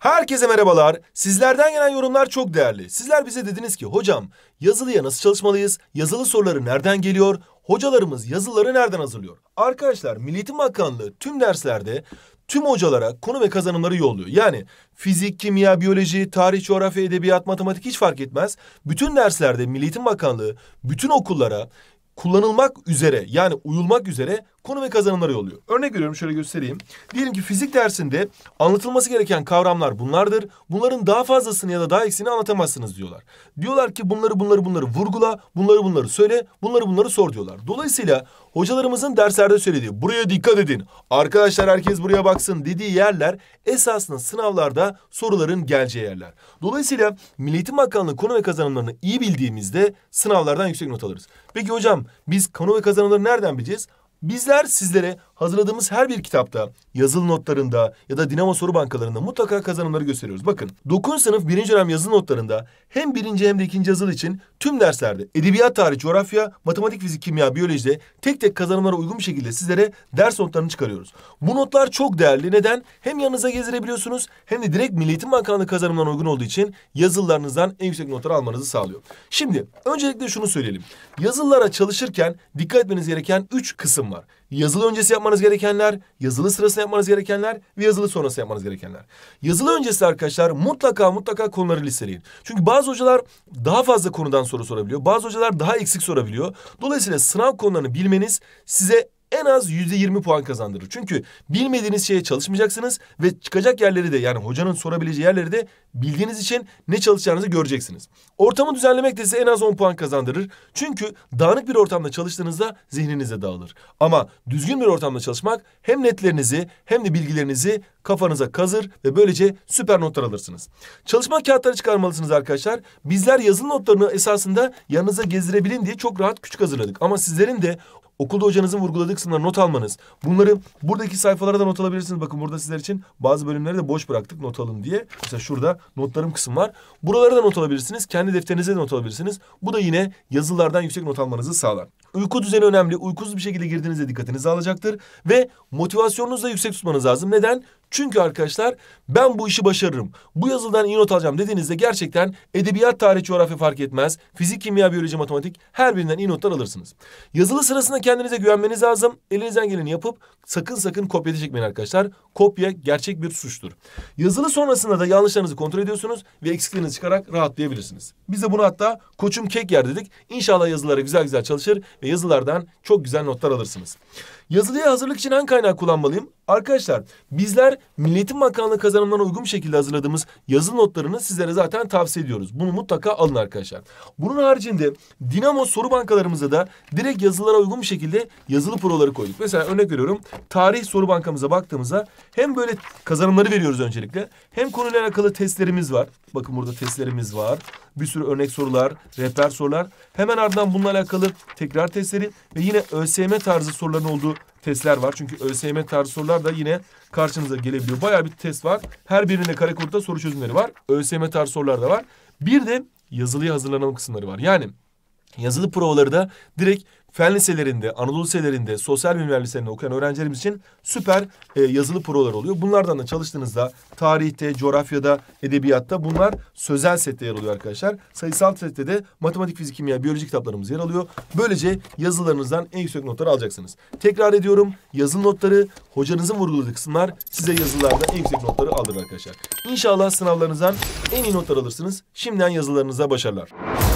Herkese merhabalar. Sizlerden gelen yorumlar çok değerli. Sizler bize dediniz ki hocam yazılıya nasıl çalışmalıyız? Yazılı soruları nereden geliyor? Hocalarımız yazıları nereden hazırlıyor? Arkadaşlar Milli Eğitim Bakanlığı tüm derslerde tüm hocalara konu ve kazanımları yolluyor. Yani fizik, kimya, biyoloji, tarih, coğrafya, edebiyat, matematik hiç fark etmez. Bütün derslerde Milli Eğitim Bakanlığı bütün okullara kullanılmak üzere yani uyulmak üzere konu ve kazanımları yolluyor. Örnek veriyorum şöyle göstereyim. Diyelim ki fizik dersinde anlatılması gereken kavramlar bunlardır. Bunların daha fazlasını ya da daha eksini anlatamazsınız diyorlar. Diyorlar ki bunları bunları bunları vurgula, bunları bunları söyle, bunları bunları sor diyorlar. Dolayısıyla hocalarımızın derslerde söylediği buraya dikkat edin, arkadaşlar herkes buraya baksın dediği yerler esasında sınavlarda soruların geleceği yerler. Dolayısıyla Milli Eğitim Bakanlığı konu ve kazanımlarını iyi bildiğimizde sınavlardan yüksek not alırız. Peki hocam biz konu ve kazanımları nereden bileceğiz? Bizler sizlere hazırladığımız her bir kitapta, yazılı notlarında ya da Dinamo soru bankalarında mutlaka kazanımları gösteriyoruz. Bakın 9. sınıf 1. dönem yazılı notlarında hem 1. hem de 2. yazılı için tüm derslerde edebiyat, tarih, coğrafya, matematik, fizik, kimya, biyolojide tek tek kazanımlara uygun bir şekilde sizlere ders notlarını çıkarıyoruz. Bu notlar çok değerli. Neden? Hem yanınıza gezdirebiliyorsunuz hem de direkt Milli Eğitim Bakanlığı kazanımlarına uygun olduğu için yazılılarınızdan en yüksek notları almanızı sağlıyor. Şimdi öncelikle şunu söyleyelim. Yazılılara çalışırken dikkat etmeniz gereken 3 kısım var. Yazılı öncesi yapmanız yapmanız gerekenler, yazılı sırasında yapmanız gerekenler ve yazılı sonrası yapmanız gerekenler. Yazılı öncesi arkadaşlar mutlaka mutlaka konuları listeleyin. Çünkü bazı hocalar daha fazla konudan soru sorabiliyor. Bazı hocalar daha eksik sorabiliyor. Dolayısıyla sınav konularını bilmeniz size en az yüzde yirmi puan kazandırır. Çünkü bilmediğiniz şeye çalışmayacaksınız ve çıkacak yerleri de yani hocanın sorabileceği yerleri de bildiğiniz için ne çalışacağınızı göreceksiniz. Ortamı düzenlemek de size en az on puan kazandırır. Çünkü dağınık bir ortamda çalıştığınızda zihniniz dağılır. Ama düzgün bir ortamda çalışmak hem netlerinizi hem de bilgilerinizi kafanıza kazır ve böylece süper notlar alırsınız. Çalışma kağıtları çıkarmalısınız arkadaşlar. Bizler yazılı notlarını esasında yanınıza gezdirebilin diye çok rahat küçük hazırladık. Ama sizlerin de okulda hocanızın vurguladığı kısımları not almanız. Bunları buradaki sayfalara da not alabilirsiniz. Bakın burada sizler için bazı bölümleri de boş bıraktık not alın diye. Mesela şurada notlarım kısım var. Buralara da not alabilirsiniz. Kendi defterinize de not alabilirsiniz. Bu da yine yazılardan yüksek not almanızı sağlar. Uyku düzeni önemli. Uykusuz bir şekilde girdiğinizde dikkatinizi alacaktır. Ve motivasyonunuzu da yüksek tutmanız lazım. Neden? Çünkü arkadaşlar ben bu işi başarırım. Bu yazıdan iyi not alacağım dediğinizde gerçekten edebiyat, tarih, coğrafya fark etmez. Fizik, kimya, biyoloji, matematik her birinden iyi notlar alırsınız. Yazılı sırasında kendinize güvenmeniz lazım. Elinizden geleni yapıp sakın sakın kopya çekmeyin arkadaşlar. Kopya gerçek bir suçtur. Yazılı sonrasında da yanlışlarınızı kontrol ediyorsunuz ve eksiklerinizi çıkarak rahatlayabilirsiniz. Biz de bunu hatta koçum kek yer dedik. İnşallah yazılara güzel güzel çalışır ve yazılardan çok güzel notlar alırsınız. Yazılıya hazırlık için hangi kaynak kullanmalıyım? Arkadaşlar bizler Milletin Bakanlığı kazanımlarına uygun şekilde hazırladığımız yazılı notlarını sizlere zaten tavsiye ediyoruz. Bunu mutlaka alın arkadaşlar. Bunun haricinde Dinamo soru bankalarımıza da direkt yazılara uygun şekilde yazılı proları koyduk. Mesela örnek veriyorum tarih soru bankamıza baktığımızda hem böyle kazanımları veriyoruz öncelikle hem konuyla alakalı testlerimiz var. Bakın burada testlerimiz var. Bir sürü örnek sorular, rehber sorular. Hemen ardından bununla alakalı tekrar testleri ve yine ÖSYM tarzı soruların olduğu testler var. Çünkü ÖSYM tarzı sorular da yine karşınıza gelebiliyor. Bayağı bir test var. Her birinde kare kodda soru çözümleri var. ÖSYM tarzı sorular da var. Bir de yazılıya hazırlanan kısımları var. Yani yazılı provaları da direkt fen liselerinde, Anadolu liselerinde, sosyal bilimler liselerinde okuyan öğrencilerimiz için süper e, yazılı prolar oluyor. Bunlardan da çalıştığınızda tarihte, coğrafyada, edebiyatta bunlar sözel sette yer alıyor arkadaşlar. Sayısal sette de matematik, fizik, kimya, biyoloji kitaplarımız yer alıyor. Böylece yazılarınızdan en yüksek notları alacaksınız. Tekrar ediyorum yazılı notları, hocanızın vurguladığı kısımlar size yazılarda en yüksek notları alır arkadaşlar. İnşallah sınavlarınızdan en iyi notlar alırsınız. Şimdiden yazılarınıza başarılar.